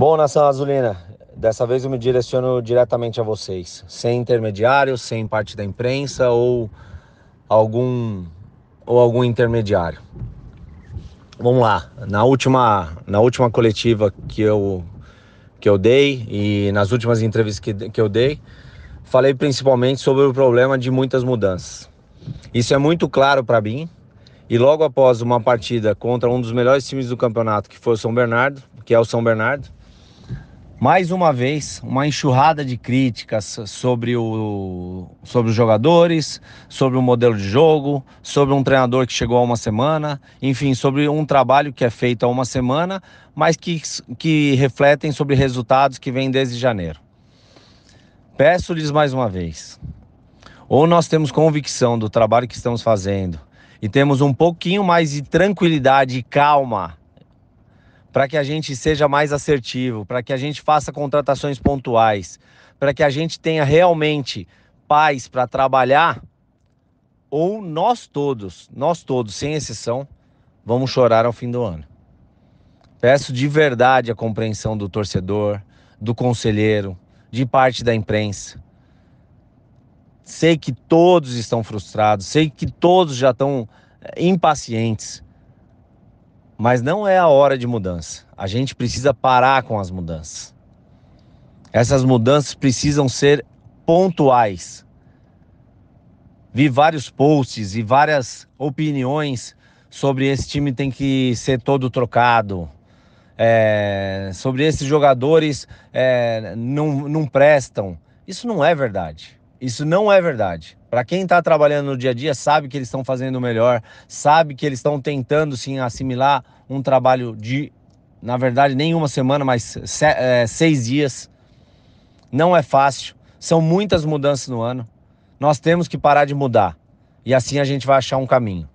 Bom, Nação Azulina, dessa vez eu me direciono diretamente a vocês, sem intermediários, sem parte da imprensa ou algum ou algum intermediário. Vamos lá, na última na última coletiva que eu que eu dei e nas últimas entrevistas que, que eu dei, falei principalmente sobre o problema de muitas mudanças. Isso é muito claro para mim. E logo após uma partida contra um dos melhores times do campeonato, que foi o São Bernardo, que é o São Bernardo, mais uma vez, uma enxurrada de críticas sobre, o, sobre os jogadores, sobre o modelo de jogo, sobre um treinador que chegou há uma semana, enfim, sobre um trabalho que é feito há uma semana, mas que, que refletem sobre resultados que vêm desde janeiro. Peço-lhes mais uma vez: ou nós temos convicção do trabalho que estamos fazendo e temos um pouquinho mais de tranquilidade e calma para que a gente seja mais assertivo, para que a gente faça contratações pontuais, para que a gente tenha realmente paz para trabalhar, ou nós todos, nós todos, sem exceção, vamos chorar ao fim do ano. Peço de verdade a compreensão do torcedor, do conselheiro, de parte da imprensa. Sei que todos estão frustrados, sei que todos já estão eh, impacientes mas não é a hora de mudança. A gente precisa parar com as mudanças. Essas mudanças precisam ser pontuais. Vi vários posts e várias opiniões sobre esse time tem que ser todo trocado. É, sobre esses jogadores é, não, não prestam. Isso não é verdade. Isso não é verdade. Para quem está trabalhando no dia a dia, sabe que eles estão fazendo melhor, sabe que eles estão tentando sim assimilar um trabalho de, na verdade, nem uma semana, mas é, seis dias. Não é fácil. São muitas mudanças no ano. Nós temos que parar de mudar. E assim a gente vai achar um caminho.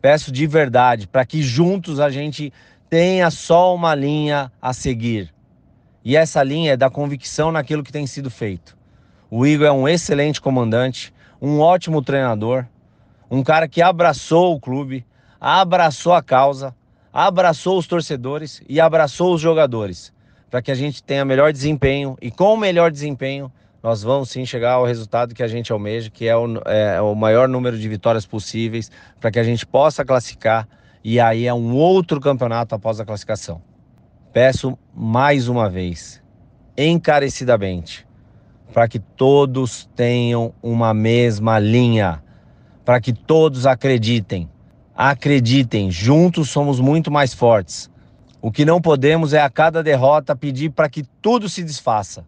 Peço de verdade para que juntos a gente tenha só uma linha a seguir. E essa linha é da convicção naquilo que tem sido feito. O Igor é um excelente comandante, um ótimo treinador, um cara que abraçou o clube, abraçou a causa, abraçou os torcedores e abraçou os jogadores, para que a gente tenha melhor desempenho e com o melhor desempenho nós vamos sim chegar ao resultado que a gente almeja, que é o, é, o maior número de vitórias possíveis, para que a gente possa classificar e aí é um outro campeonato após a classificação. Peço mais uma vez, encarecidamente, para que todos tenham uma mesma linha, para que todos acreditem. Acreditem, juntos somos muito mais fortes. O que não podemos é a cada derrota pedir para que tudo se desfaça.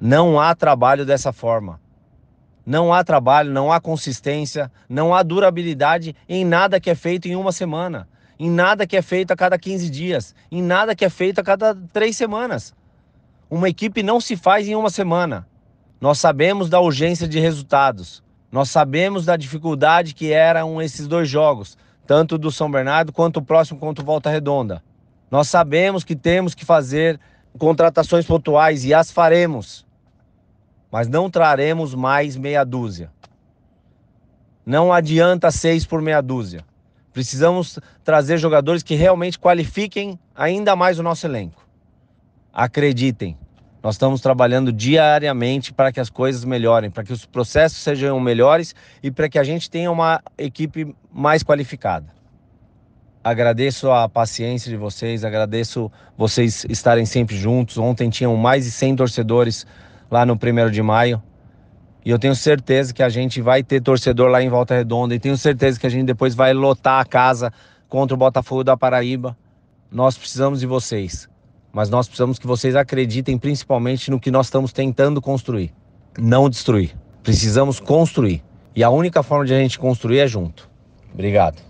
Não há trabalho dessa forma. Não há trabalho, não há consistência, não há durabilidade em nada que é feito em uma semana, em nada que é feito a cada 15 dias, em nada que é feito a cada três semanas. Uma equipe não se faz em uma semana. Nós sabemos da urgência de resultados. Nós sabemos da dificuldade que eram esses dois jogos, tanto do São Bernardo quanto o próximo contra o Volta Redonda. Nós sabemos que temos que fazer contratações pontuais e as faremos, mas não traremos mais meia dúzia. Não adianta seis por meia dúzia. Precisamos trazer jogadores que realmente qualifiquem ainda mais o nosso elenco. Acreditem, nós estamos trabalhando diariamente para que as coisas melhorem, para que os processos sejam melhores e para que a gente tenha uma equipe mais qualificada. Agradeço a paciência de vocês, agradeço vocês estarem sempre juntos. Ontem tinham mais de 100 torcedores lá no 1 de maio. E eu tenho certeza que a gente vai ter torcedor lá em Volta Redonda e tenho certeza que a gente depois vai lotar a casa contra o Botafogo da Paraíba. Nós precisamos de vocês mas nós precisamos que vocês acreditem principalmente no que nós estamos tentando construir, não destruir. Precisamos construir. E a única forma de a gente construir é junto. Obrigado.